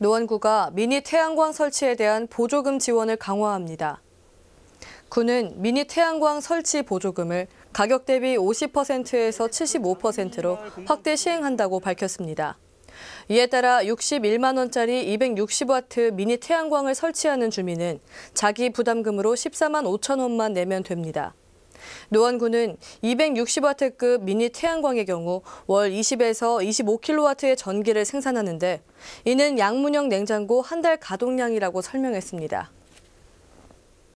노원구가 미니 태양광 설치에 대한 보조금 지원을 강화합니다. 구는 미니 태양광 설치 보조금을 가격 대비 50%에서 75%로 확대 시행한다고 밝혔습니다. 이에 따라 61만 원짜리 260와트 미니 태양광을 설치하는 주민은 자기 부담금으로 14만 5천 원만 내면 됩니다. 노원구는 260와트급 미니 태양광의 경우 월 20에서 2 5킬로와트의 전기를 생산하는데 이는 양문형 냉장고 한 달 가동량이라고 설명했습니다.